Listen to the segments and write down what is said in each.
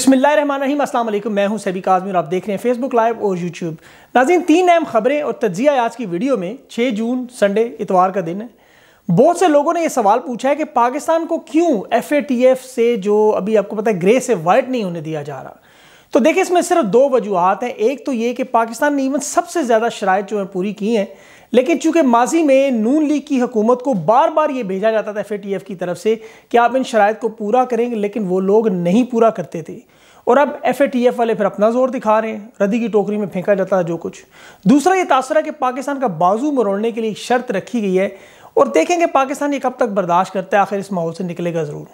बिसमीम अल्लाम मैं हूं सभी काजमी और आप देख रहे हैं फेसबुक लाइव और यूट्यूब नाजीन तीन अहम खबरें और तजिया आज की वीडियो में 6 जून संडे इतवार का दिन है बहुत से लोगों ने यह सवाल पूछा है कि पाकिस्तान को क्यों एफ से जो अभी आपको पता है ग्रे से वाइट नहीं होने दिया जा रहा तो देखिए इसमें सिर्फ दो वजूहत हैं एक तो ये कि पाकिस्तान ने इवन सबसे ज़्यादा शराय जो है पूरी की हैं लेकिन चूंकि माजी में नून लीग की हुकूमत को बार बार ये भेजा जाता था एफ की तरफ से कि आप इन शराइ को पूरा करेंगे लेकिन वो लोग नहीं पूरा करते थे और अब एफ वाले फिर अपना जोर दिखा रहे हैं रदी की टोकरी में फेंका जाता था जो कुछ दूसरा ये तासरा कि पाकिस्तान का बाजू मरोड़ने के लिए शर्त रखी गई है और देखेंगे पाकिस्तान ये कब तक बर्दाश्त करता है आखिर इस माहौल से निकलेगा ज़रूर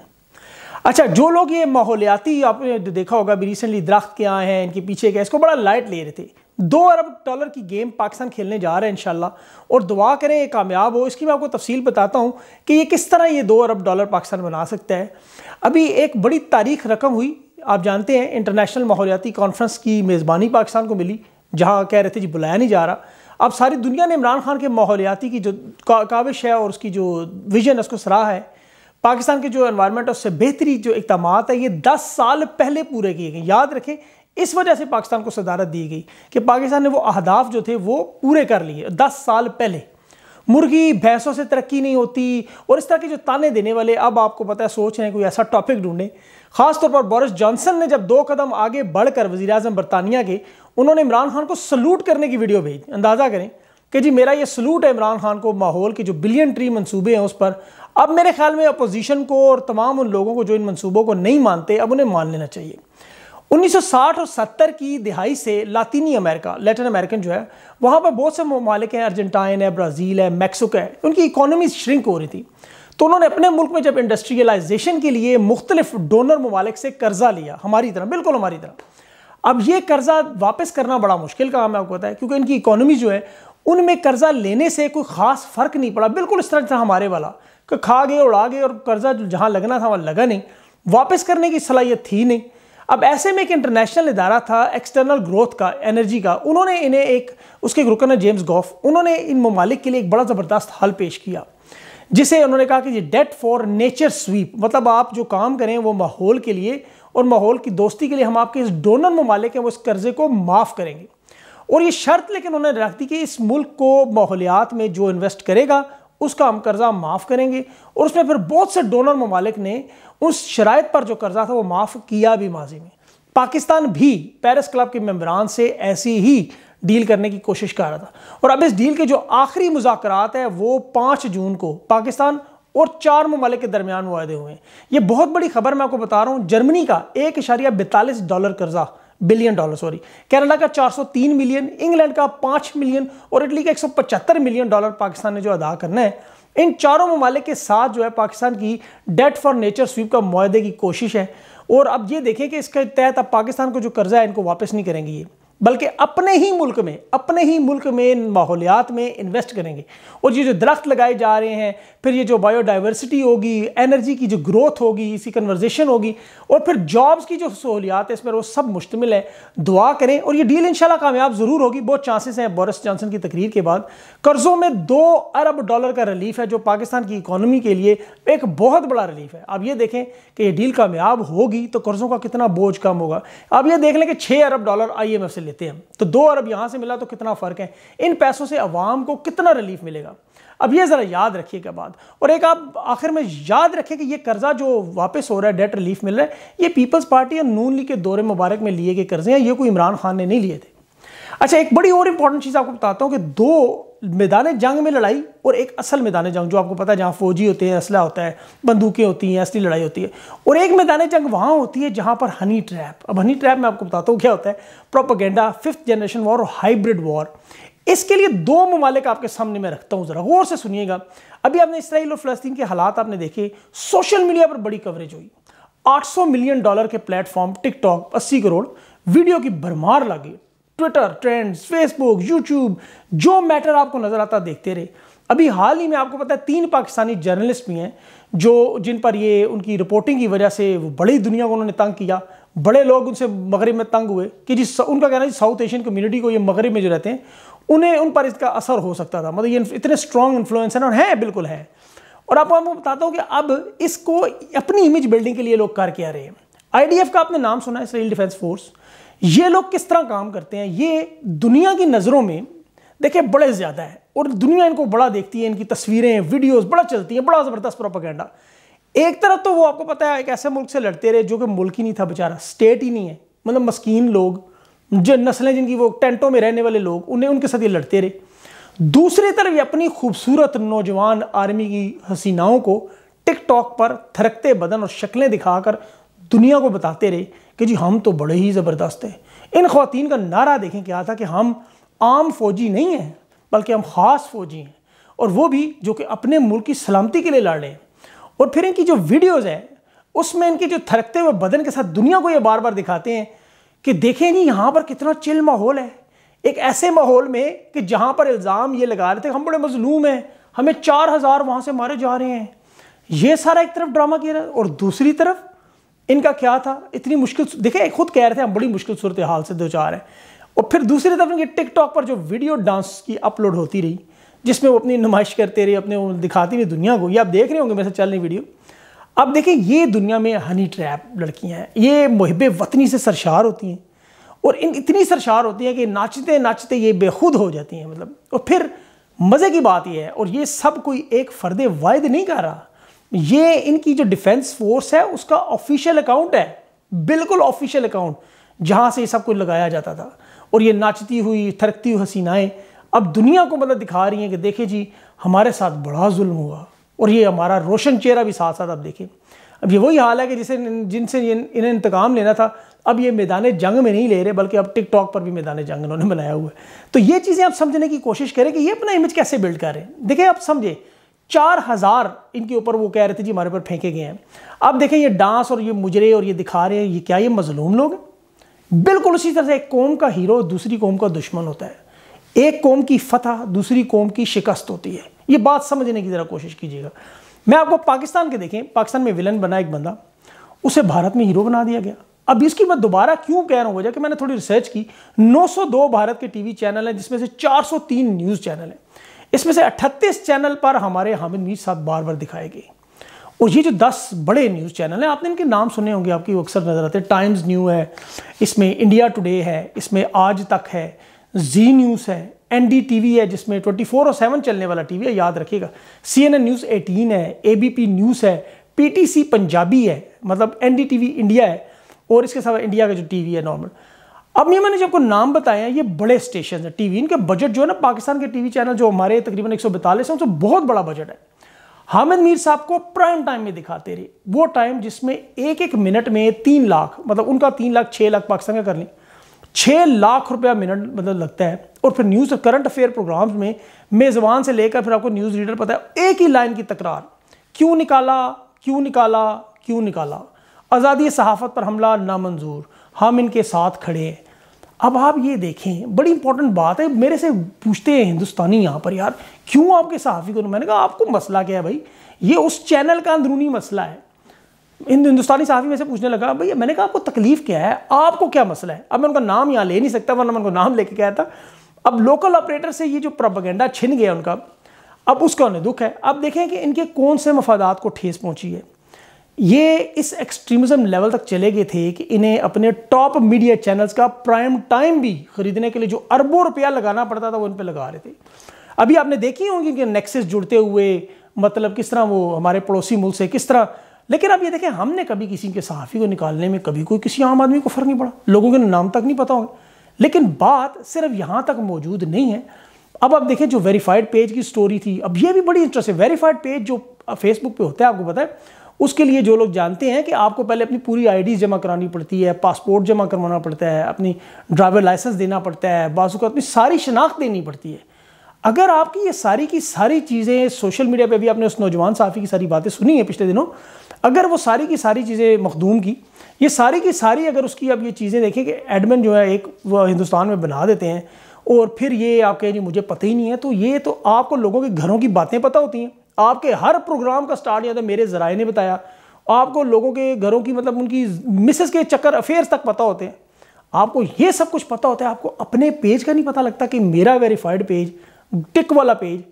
अच्छा जो लोग ये माहौलियाती आपने देखा होगा अभी रिसेंटली दरख्त के आए हैं इनके पीछे गए इसको बड़ा लाइट ले रहे थे दो अरब डॉलर की गेम पाकिस्तान खेलने जा रहे हैं इनशाला और दुआ करें ये कामयाब हो इसकी मैं आपको तफसील बताता हूँ कि ये किस तरह ये दो अरब डॉलर पाकिस्तान बना सकता है अभी एक बड़ी तारीख रकम हुई आप जानते हैं इंटरनेशनल माहौलियाती कॉन्फ्रेंस की मेज़बानी पाकिस्तान को मिली जहाँ कह रहे थे जी बुलाया नहीं जा रहा अब सारी दुनिया ने इमरान खान के माहौलियाती की जो काविश है और उसकी जो विजन है उसको सराहा है पाकिस्तान के जो इन्वायरमेंट है उससे बेहतरी जो इकदाम है ये दस साल पहले पूरे किए गए याद रखें इस वजह से पाकिस्तान को सदारत दी गई कि पाकिस्तान ने वो अहदाफ जो थे वो पूरे कर लिए दस साल पहले मुर्गी भैंसों से तरक्की नहीं होती और इस तरह के जो ताने देने वाले अब आपको पता है सोच रहे हैं कोई ऐसा टॉपिक ढूंढें खासतौर पर बोरिस जॉनसन ने जब दो कदम आगे बढ़कर वजी अजम बरतानिया के उन्होंने इमरान खान को सलूट करने की वीडियो भेजी अंदाज़ा करें कि जी मेरा ये सलूट है इमरान खान को माहौल के जो बिलियन ट्री मनसूबे हैं उस पर अब मेरे ख्याल में अपोजिशन को और तमाम उन लोगों को जो इन मनसूबों को नहीं मानते अब उन्हें मान लेना चाहिए 1960 और 70 की दिहाई से लातीनी अमेरिका लेटिन अमेरिकन जो है वहाँ पर बहुत से ममालिक हैं अर्जेंटाइन है ब्राज़ील है मैक्सिको है उनकी इकोनॉमी श्रिंक हो रही थी तो उन्होंने अपने मुल्क में जब इंडस्ट्रियलाइजेशन के लिए मुख्तलिफ डोनर ममालिक से कर्जा लिया हमारी तरह बिल्कुल हमारी तरह अब ये कर्जा वापस करना बड़ा मुश्किल काम है आपको पता है क्योंकि इनकी इकोनॉमी जो है उनमें कर्जा लेने से कोई खास फर्क नहीं पड़ा बिल्कुल इस तरह था हमारे वाला कि खा गए उड़ा गए और कर्जा जो जहाँ लगना था वहाँ लगा नहीं वापस करने की सलाहियत थी नहीं अब ऐसे में एक इंटरनेशनल इदारा था एक्सटर्नल ग्रोथ का एनर्जी का उन्होंने इन्हें एक उसके रुकन है जेम्स गॉफ उन्होंने इन ममालिक के लिए एक बड़ा ज़बरदस्त हल पेश किया जिसे उन्होंने कहा कि ये डेट फॉर नेचर स्वीप मतलब आप जो काम करें वो माहौल के लिए और माहौल की दोस्ती के लिए हम आपके इस डोनर ममालिक हैं वो इस कर्जे को माफ़ करेंगे और ये शर्त लेकिन उन्होंने रख दी कि इस मुल्क को माहौलियात में जो इन्वेस्ट करेगा उसका हम कर्जा माफ़ करेंगे और उसमें फिर बहुत से डोनर ममालिक ने उस शरात पर जो कर्जा था वो माफ़ किया भी माजी में पाकिस्तान भी पेरिस क्लब के मम्बरान से ऐसी ही डील करने की कोशिश कर रहा था और अब इस डील के जो आखिरी मुजाकर है वो पाँच जून को पाकिस्तान और चार ममालिक के दरमियान वायदे हुए हैं ये बहुत बड़ी खबर मैं आपको बता रहा हूँ जर्मनी का एक इशारिया बैतालीस डॉलर कर्जा बिलियन डॉलर सॉरी कैनेडा का 403 मिलियन इंग्लैंड का 5 मिलियन और इटली का 175 मिलियन डॉलर पाकिस्तान ने जो अदा करना है इन चारों ममालिक के साथ जो है पाकिस्तान की डेट फॉर नेचर स्वीप का माहे की कोशिश है और अब ये देखें कि इसके तहत अब पाकिस्तान को जो कर्जा है इनको वापस नहीं करेंगे ये बल्कि अपने ही मुल्क में अपने ही मुल्क में माहौलियात में इन्वेस्ट करेंगे और ये जो दरख्त लगाए जा रहे हैं फिर ये जो बायोडाइवर्सिटी होगी एनर्जी की जो ग्रोथ होगी इसी कन्वर्जेशन होगी और फिर जॉब्स की जो सहूलियात है इसमें वो सब मुश्तमिल है दुआ करें और ये डील इंशाल्लाह कामयाब ज़रूर होगी बहुत चांसेस हैं बोरिस जॉनसन की तकरीर के बाद कर्ज़ों में दो अरब डॉलर का रिलीफ है जो पाकिस्तान की इकानमी के लिए एक बहुत बड़ा रिलीफ है आप ये देखें कि यह डील कामयाब होगी तो कर्ज़ों का कितना बोझ कम होगा आप ये देख लें कि छः अरब डॉलर आई से लेते हैं तो दो अरब यहाँ से मिला तो कितना फ़र्क है इन पैसों से अवाम को कितना रिलीफ मिलेगा अब ये ज़रा याद रखिएगा बात और एक आप आखिर में याद रखें कि ये कर्ज़ा जो वापस हो रहा है डेट रिलीफ मिल रहा है ये पीपल्स पार्टी और नून लीग के दौरे मुबारक में लिए गए कर्जे हैं ये कोई इमरान खान ने नहीं लिए थे अच्छा एक बड़ी और इंपॉर्टेंट चीज़ आपको बताता हूँ कि दो मैदान जंग में लड़ाई और एक असल मैदान जंग जो आपको पता है जहाँ फौजी होते हैं असला होता है बंदूकें होती हैं असली लड़ाई होती है और एक मैदान जंग वहाँ होती है जहाँ पर हनी ट्रैप अब हनी ट्रैप में आपको बताता हूँ क्या होता है प्रोपोगेंडा फिफ्थ जनरेशन वॉर और हाइब्रिड वॉर इसके लिए दो ममालिक आपके सामने मैं रखता हूँ ज़रा गौर से सुनिएगा अभी आपने इसराइल और फ़लस्तीन के हालात आपने देखे सोशल मीडिया पर बड़ी कवरेज हुई 800 मिलियन डॉलर के प्लेटफॉर्म टिकटॉक 80 करोड़ वीडियो की भरमार लगी ट्विटर ट्रेंड्स फेसबुक यूट्यूब जो मैटर आपको नज़र आता देखते रहे अभी हाल ही में आपको पता है तीन पाकिस्तानी जर्नलिस्ट भी हैं जो जिन पर ये उनकी रिपोर्टिंग की वजह से वो बड़ी दुनिया को उन्होंने तंग किया बड़े लोग उनसे मगरब में तंग हुए कि जिस उनका कहना है साउथ एशियन कम्युनिटी को ये मगरब में जो रहते हैं उन्हें उन पर इसका असर हो सकता था मतलब ये इतने स्ट्रॉन्ग इन्फ्लुएंस हैं और हैं बिल्कुल हैं और आपको आपको बताता हूँ कि अब इसको अपनी इमेज बिल्डिंग के लिए लोग कर क्या रहे हैं आईडीएफ का आपने नाम सुना है इसराइल डिफेंस फोर्स ये लोग किस तरह काम करते हैं ये दुनिया की नज़रों में देखिए बड़े ज़्यादा है और दुनिया इनको बड़ा देखती है इनकी तस्वीरें वीडियोस बड़ा चलती हैं बड़ा ज़बरदस्त प्रोपागेंडा एक तरफ तो वो आपको पता है एक ऐसे मुल्क से लड़ते रहे जो कि मुल्क ही नहीं था बेचारा स्टेट ही नहीं है मतलब मस्किन लोग जो नस्लें जिनकी वो टेंटों में रहने वाले लोग उन्हें उनके साथ ये लड़ते रहे दूसरी तरफ ये अपनी खूबसूरत नौजवान आर्मी की हसीनाओं को टिकटॉक पर थरकते बदन और शक्लें दिखाकर दुनिया को बताते रहे कि जी हम तो बड़े ही ज़बरदस्त हैं इन खातन का नारा देखें क्या था कि हम आम फौजी नहीं हैं बल्कि हम ख़ास फौजी हैं और वो भी जो कि अपने मुल्क की सलामती के लिए लड़ रहे हैं और फिर इनकी जो वीडियोज़ हैं उसमें इनके जो थरकते हुए बदन के साथ दुनिया को ये बार बार दिखाते हैं कि देखें जी यहाँ पर कितना चिल माहौल है एक ऐसे माहौल में कि जहाँ पर इल्ज़ाम ये लगा रहे थे हम बड़े मजलूम हैं हमें चार हज़ार वहाँ से मारे जा रहे हैं ये सारा एक तरफ ड्रामा किया और दूसरी तरफ इनका क्या था इतनी मुश्किल देखें खुद कह रहे थे हम बड़ी मुश्किल सूरत हाल से दो चार हैं और फिर दूसरी तरफ इनके टिकटॉक पर जो वीडियो डांस की अपलोड होती रही जिसमें वो अपनी नुमाइश करते रहे अपने दिखाती रही दुनिया को ये आप देख रहे होंगे मेरे से चल रही वीडियो अब देखिए ये दुनिया में हनी ट्रैप लड़कियाँ हैं ये महब वतनी से सरशार होती हैं और इन इतनी सरशार होती हैं कि नाचते नाचते ये बेखुद हो जाती हैं मतलब और फिर मज़े की बात यह है और ये सब कोई एक फ़र्द वायद नहीं कर रहा ये इनकी जो डिफेंस फोर्स है उसका ऑफिशियल अकाउंट है बिल्कुल ऑफिशियल अकाउंट जहां से ये सब कुछ लगाया जाता था और ये नाचती हुई थरकती हुई हसीनाएं अब दुनिया को मतलब दिखा रही हैं कि देखे जी हमारे साथ बड़ा जुल्म हुआ और ये हमारा रोशन चेहरा भी साथ साथ आप देखें अब ये वही हाल है कि जिसे जिनसे इन्हें इंतकाम लेना था अब ये मैदान जंग में नहीं ले रहे बल्कि अब टिकटॉक पर भी मैदान जंग इन्होंने बनाया हुआ है तो ये चीज़ें आप समझने की कोशिश करें कि ये अपना इमेज कैसे बिल्ड कर रहे हैं देखिए आप समझे चार हज़ार इनके ऊपर वो कह रहे थे जी हमारे ऊपर फेंके गए हैं अब देखें ये डांस और ये मुजरे और ये दिखा रहे हैं ये क्या ये मजलूम लोग बिल्कुल उसी तरह से एक कौम का हीरो दूसरी कौम का दुश्मन होता है एक कौम की फतह दूसरी कौम की शिकस्त होती है ये बात समझने की ज़रा कोशिश कीजिएगा मैं आपको पाकिस्तान के देखें पाकिस्तान में विलन बना एक बंदा उसे भारत में हीरो बना दिया गया अब इसकी मैं दोबारा क्यों कह रहा हूँ वजह कि मैंने थोड़ी रिसर्च की 902 भारत के टीवी चैनल हैं जिसमें से 403 न्यूज़ चैनल हैं इसमें से 38 चैनल पर हमारे हामिद मीर साहब बार बार दिखाए गए और ये जो 10 बड़े न्यूज़ चैनल हैं आपने इनके नाम सुने होंगे आपकी अक्सर नज़र आते हैं टाइम्स न्यू है इसमें इंडिया टुडे है इसमें आज तक है जी न्यूज़ है एन है जिसमें ट्वेंटी फोर और सेवन चलने वाला टी वी है याद रखिएगा C N N news eighteen है ए बी पी न्यूज़ है पी टी सी पंजाबी है मतलब N D T V India है और इसके साथ इंडिया का जो टी वी है नॉर्मल अब ये मैंने जो आपको नाम बताया ये बड़े स्टेशन है टीवी इनके बजट जो है ना पाकिस्तान के टीवी चैनल जो हमारे तकरीबन एक सौ बैतालीस है उनसे बहुत बड़ा बजट है हामिद मीर साहब को प्राइम टाइम में दिखाते रहे वो टाइम जिसमें एक एक मिनट में तीन लाख मतलब उनका तीन लाख छः लाख पाकिस्तान का कर लें छः लाख रुपया मिनट मतलब लगता है और फिर न्यूज़ करंट अफेयर प्रोग्राम्स में मेज़बान से लेकर फिर आपको न्यूज़ रीडर पता है एक ही लाइन की तकरार क्यों निकाला क्यों निकाला क्यों निकाला आज़ादी सहाफ़त पर हमला नामंजूर हम इनके साथ खड़े हैं अब आप ये देखें बड़ी इंपॉर्टेंट बात है मेरे से पूछते हैं हिंदुस्तानी यहाँ पर यार क्यों आपके सहाफ़ी को तो मैंने कहा आपको मसला क्या है भाई ये उस चैनल का अंदरूनी मसला है हिंदुस्तानी सहाफ़ी में से पूछने लगा भैया मैंने कहा आपको तकलीफ़ क्या है आपको क्या मसला है अब मैं उनका नाम यहाँ ले नहीं सकता वरना मैं उनको नाम लेके गया था अब लोकल ऑपरेटर से ये जो प्रोपागेंडा छिन गया उनका अब उसका उन्हें दुख है अब देखें कि इनके कौन से मफादात को ठेस पहुंची है ये इस एक्सट्रीमिज्म लेवल तक चले गए थे कि इन्हें अपने टॉप मीडिया चैनल्स का प्राइम टाइम भी खरीदने के लिए जो अरबों रुपया लगाना पड़ता था वो उन पर लगा रहे थे अभी आपने देखी होंगी कि नेक्सेस जुड़ते हुए मतलब किस तरह वो हमारे पड़ोसी मुल्क से किस तरह लेकिन अब ये देखें हमने कभी किसी के सहाफ़ी को निकालने में कभी कोई किसी आम आदमी को फ़र्क नहीं पड़ा लोगों के नाम तक नहीं पता होंगे लेकिन बात सिर्फ यहाँ तक मौजूद नहीं है अब आप देखें जो वेरीफाइड पेज की स्टोरी थी अब ये भी बड़ी इंटरेस्ट है वेरीफाइड पेज जो फेसबुक पे होता है आपको पता है उसके लिए जो लोग जानते हैं कि आपको पहले अपनी पूरी आईडी जमा करानी पड़ती है पासपोर्ट जमा करवाना पड़ता है अपनी ड्राइवर लाइसेंस देना पड़ता है बाजू का अपनी सारी शनाख्त देनी पड़ती है अगर आपकी ये सारी की सारी चीज़ें सोशल मीडिया पे भी आपने उस नौजवान साफ़ी की सारी बातें सुनी हैं पिछले दिनों अगर वो सारी की सारी चीज़ें मखदूम की ये सारी की सारी अगर उसकी अब ये चीज़ें देखें कि एडमिन जो है एक हिंदुस्तान में बना देते हैं और फिर ये आप कहें जी मुझे पता ही नहीं है तो ये तो आपको लोगों के घरों की बातें पता होती हैं आपके हर प्रोग्राम का स्टार्ट यहाँ तो मेरे ज़राए ने बताया आपको लोगों के घरों की मतलब उनकी मिसेस के चक्कर अफेयर्स तक पता होते हैं आपको ये सब कुछ पता होता है आपको अपने पेज का नहीं पता लगता कि मेरा वेरीफाइड पेज टिक वाला पेज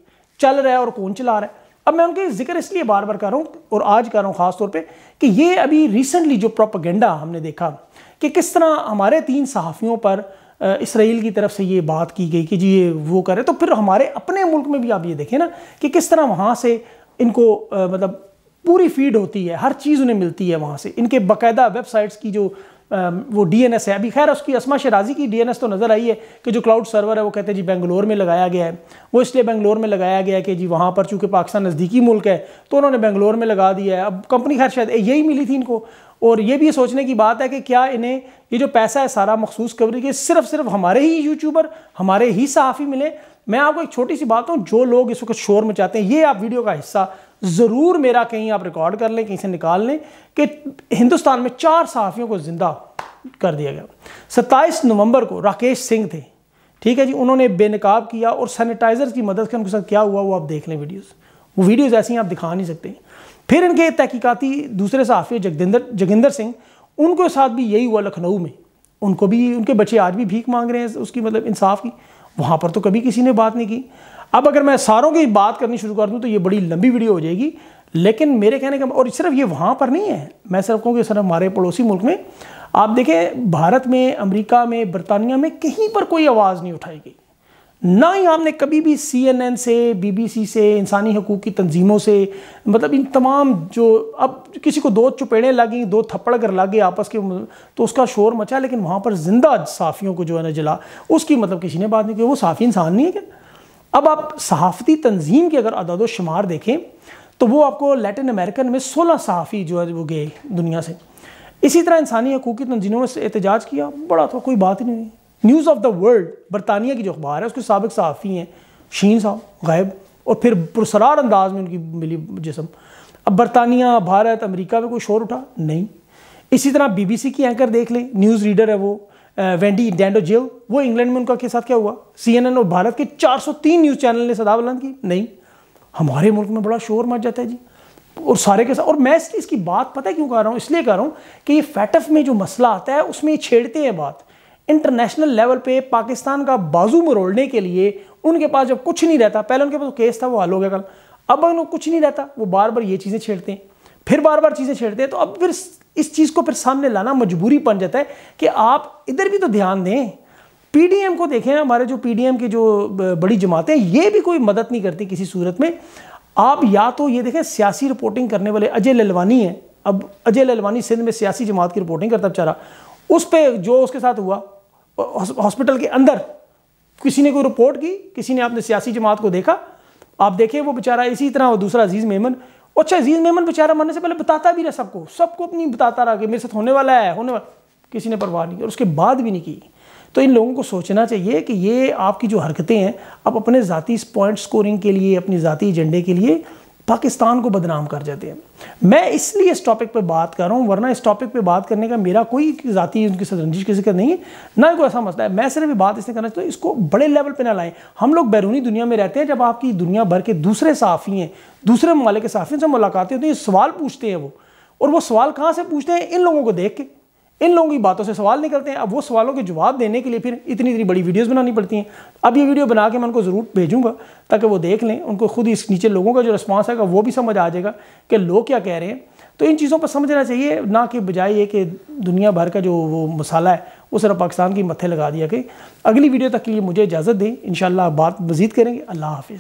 चल रहा है और कौन चला रहा है अब मैं उनके जिक्र इसलिए बार बार कर रहा हूँ और आज कर रहा हूँ ख़ासतौर पर कि ये अभी रिसेंटली जो प्रोपगेंडा हमने देखा कि किस तरह हमारे तीन सहाफ़ियों पर इसराइल की तरफ से ये बात की गई कि जी ये वो करें तो फिर हमारे अपने मुल्क में भी आप ये देखें ना कि किस तरह वहाँ से इनको मतलब पूरी फीड होती है हर चीज़ उन्हें मिलती है वहाँ से इनके बाकायदा वेबसाइट्स की जो वो डीएनएस है अभी खैर उसकी असमा शराजी की डीएनएस तो नज़र आई है कि जो क्लाउड सर्वर है वो कहते हैं जी बेंगलोर में लगाया गया है वो इसलिए बेंगलोर में लगाया गया है कि जी वहाँ पर चूँकि पाकिस्तान नज़दीकी मुल्क है तो उन्होंने बेंगलोर में लगा दिया है अब कंपनी खैर शायद यही मिली थी इनको और ये भी सोचने की बात है कि क्या इन्हें ये जो पैसा है सारा मखसूस कवरी के सिर्फ सिर्फ हमारे ही यूट्यूबर हमारे ही सहाफ़ी मिले मैं आपको एक छोटी सी बात हूँ जो लोग इस वक्त शोर मचाते हैं ये आप वीडियो का हिस्सा ज़रूर मेरा कहीं आप रिकॉर्ड कर लें कहीं से निकाल लें कि हिंदुस्तान में चार सहाफ़ियों को ज़िंदा कर दिया गया सत्ताईस नवंबर को राकेश सिंह थे ठीक है जी उन्होंने बेनकाब किया और सैनिटाइज़र की मदद से उनके साथ क्या हुआ वो आप देख लें वीडियोज़ वो वीडियोज़ ऐसी आप दिखा नहीं सकते फिर इनके तहकीकती दूसरे सहाफ़ी जगदिंदर जगिंदर सिंह उनके साथ भी यही हुआ लखनऊ में उनको भी उनके बच्चे आज भी भीख मांग रहे हैं उसकी मतलब इंसाफ की वहाँ पर तो कभी किसी ने बात नहीं की अब अगर मैं सारों की बात करनी शुरू कर दूँ तो ये बड़ी लंबी वीडियो हो जाएगी लेकिन मेरे कहने का और सिर्फ ये वहाँ पर नहीं है मैं सिर्फ कहूँ कि सर हमारे पड़ोसी मुल्क में आप देखें भारत में अमरीका में बरतानिया में कहीं पर कोई आवाज़ नहीं उठाई गई ना ही आपने कभी भी सी से बीबीसी से इंसानी हकूक़ की तंजीमों से मतलब इन तमाम जो अब किसी को दो चुपेड़ें लगी दो थप्पड़ अगर लगे आपस के तो उसका शोर मचा लेकिन वहाँ पर ज़िंदा साफ़ियों को जो है ना जला उसकी मतलब किसी ने बात नहीं की वो साफ़ी इंसान नहीं है क्या अब आप सहाफ़ती तंजीम के अगर अदाद शुमार देखें तो वो आपको लेटिन अमेरिकन में सोलह सहाफ़ी जो है वो गए दुनिया से इसी तरह इंसानी हकूक़ की तंजीमों में एहतजाज किया बड़ा था तो कोई बात ही नहीं हुई न्यूज़ ऑफ द वर्ल्ड बरतानिया की जो अखबार है उसके सबक सहाफ़ी हैं शीन साहब गायब और फिर पुरसरार अंदाज में उनकी मिली जिसम अब बरतानिया भारत अमरीका में कोई शोर उठा नहीं इसी तरह बी सी की एंकर देख लें न्यूज़ रीडर है वो वेंडी डेंडो जेल वो इंग्लैंड में उनका के साथ क्या हुआ सी एन एन और भारत के चार सौ तीन न्यूज़ चैनल ने सदा बुलंद की नहीं हमारे मुल्क में बड़ा शोर मच जाता है जी और सारे के साथ और मैं इसकी इसकी बात पता है क्यों कर रहा हूँ इसलिए कर रहा हूँ कि ये फैटफ में जो मसला आता है उसमें छेड़ते हैं बात इंटरनेशनल लेवल पे पाकिस्तान का बाजू मरोड़ने के लिए उनके पास जब कुछ नहीं रहता पहले उनके पास केस था वो हल हो गया कल अब उनको कुछ नहीं रहता वो बार बार ये चीज़ें छेड़ते हैं फिर बार बार चीज़ें छेड़ते हैं तो अब फिर इस चीज़ को फिर सामने लाना मजबूरी बन जाता है कि आप इधर भी तो ध्यान दें पीडीएम को देखें हमारे जो पीडीएम की जो बड़ी जमातें ये भी कोई मदद नहीं करती किसी सूरत में आप या तो ये देखें सियासी रिपोर्टिंग करने वाले अजय ललवानी हैं अब अजय ललवानी सिंध में सियासी जमात की रिपोर्टिंग करता बेचारा उस पर जो उसके साथ हुआ हॉस्पिटल के अंदर किसी ने कोई रिपोर्ट की किसी ने आपने सियासी जमात को देखा आप देखे वो बेचारा इसी तरह और दूसरा अजीज़ मेमन अच्छा अजीज़ मेमन बेचारा मरने से पहले बताता भी रहा सबको सबको अपनी बताता रहा कि मेरे साथ होने वाला है होने वाला किसी ने परवाह नहीं की और उसके बाद भी नहीं की तो इन लोगों को सोचना चाहिए कि ये आपकी जो हरकतें हैं आप अपने ज़ाती पॉइंट स्कोरिंग के लिए अपने ज़ाती एजेंडे के लिए पाकिस्तान को बदनाम कर जाते हैं मैं इसलिए इस टॉपिक पर बात कर रहा हूँ वरना इस टॉपिक पर बात करने का मेरा कोई ज़ाती उनकी साथ रंजिश किसी का नहीं है ना कोई ऐसा मसला है मैं सिर्फ बात इसलिए करना चाहता हूँ इसको बड़े लेवल पर ना लाएं हम लोग बैरूनी दुनिया में रहते हैं जब आपकी दुनिया भर के दूसरे साफ़ी हैं दूसरे ममालिक के से मुलाकातें होती हैं सवाल पूछते हैं वो और वो सवाल कहाँ से पूछते हैं इन लोगों को देख के इन लोगों की बातों से सवाल निकलते हैं अब वो सवालों के जवाब देने के लिए फिर इतनी इतनी बड़ी वीडियोस बनानी पड़ती हैं अब ये वीडियो बना के मैं उनको ज़रूर भेजूंगा ताकि वो देख लें उनको खुद इस नीचे लोगों का जो रिस्पॉन्स आएगा वो भी समझ आ जाएगा कि लोग क्या कह रहे हैं तो इन चीज़ों पर समझना चाहिए ना कि बजाय ये कि दुनिया भर का जो वो मसाला है वो सिर्फ पाकिस्तान की मत्थे लगा दिया कि अगली वीडियो तक के लिए मुझे इजाज़त दें इन बात मज़ीद करेंगे अल्लाह हाफिज़